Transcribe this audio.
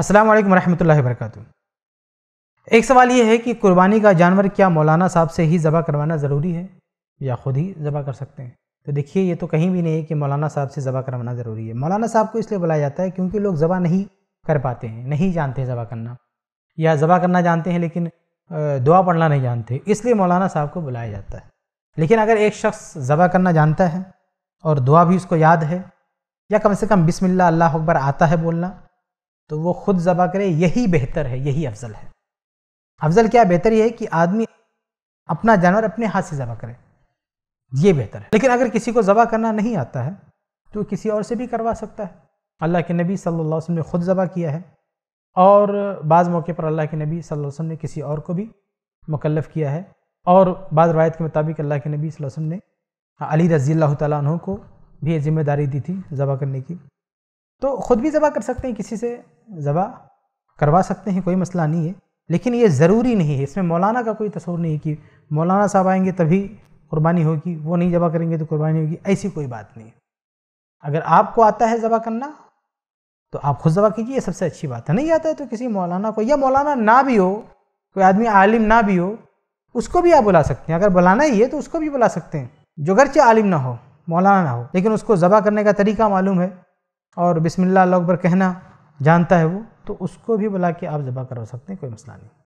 अस्सलाम वालेकुम रहमतुल्लाहि वरकatuह एक सवाल ये है कि कुर्बानी का जानवर क्या मौलाना साहब से ही ज़बह करवाना ज़रूरी है या ख़ुद ही ज़बह कर सकते हैं तो देखिए ये तो कहीं भी नहीं है कि मौलाना साहब से ज़बह करवाना ज़रूरी है मौलाना साहब को इसलिए बुलाया जाता है क्योंकि लोग ज़बह नहीं कर पाते हैं नहीं जानते ज़बह करना या ज़बह करना जानते हैं लेकिन दुआ पढ़ना नहीं जानते इसलिए मौलाना साहब को बुलाया जाता है लेकिन अगर एक शख्स ज़बह करना जानता है और दुआ भी उसको याद है या कम से कम बिसमिल्ला अल्लाह अकबर आता है बोलना तो वो खुद ज़बा करे यही बेहतर है यही अफजल है अफजल क्या बेहतर यह है कि आदमी अपना जानवर अपने हाथ से ज़बा करे ये बेहतर है लेकिन अगर किसी को ज़बा करना नहीं आता है तो किसी और से भी करवा सकता है अल्लाह के नबी सल्लल्लाहु अलैहि वसल्लम ने खुद ज़बा किया है और बाज़ मौके पर अल्लाह के नबी सल्लल्लाहु अलैहि वसल्लम ने किसी और को भी मुकलफ़ किया है और बाद रवायत के मुताबिक अल्लाह के नबी वसल्लम ने अली रज़ी अल्लाह तु को भी जिम्मेदारी दी थी ज़बा करने की तो ख़ुद भी ज़बा कर सकते हैं किसी से ज़बा करवा सकते हैं कोई मसला नहीं है लेकिन ये ज़रूरी नहीं है इसमें मौलाना का कोई तस्वर नहीं है कि मौलाना साहब आएंगे तभी कुर्बानी होगी वो नहीं जबा करेंगे तो कुर्बानी होगी ऐसी कोई बात नहीं अगर आपको आता है ज़बा करना तो आप खुद ज़बा कीजिए सबसे अच्छी बात है नहीं आता है तो किसी मौलाना को या मौलाना ना भी हो कोई आदमी आलिम ना भी हो उसको भी आप बुला सकते हैं अगर बुलाना ही है तो उसको भी बुला सकते हैं जो गरचे आलिम ना हो मौलाना ना हो लेकिन उसको ज़बा करने का तरीका मालूम है और बिस्मिल्लाह अल्लाह अकबर कहना जानता है वो तो उसको भी बुला के आप ज़बा करवा सकते हैं कोई मसला नहीं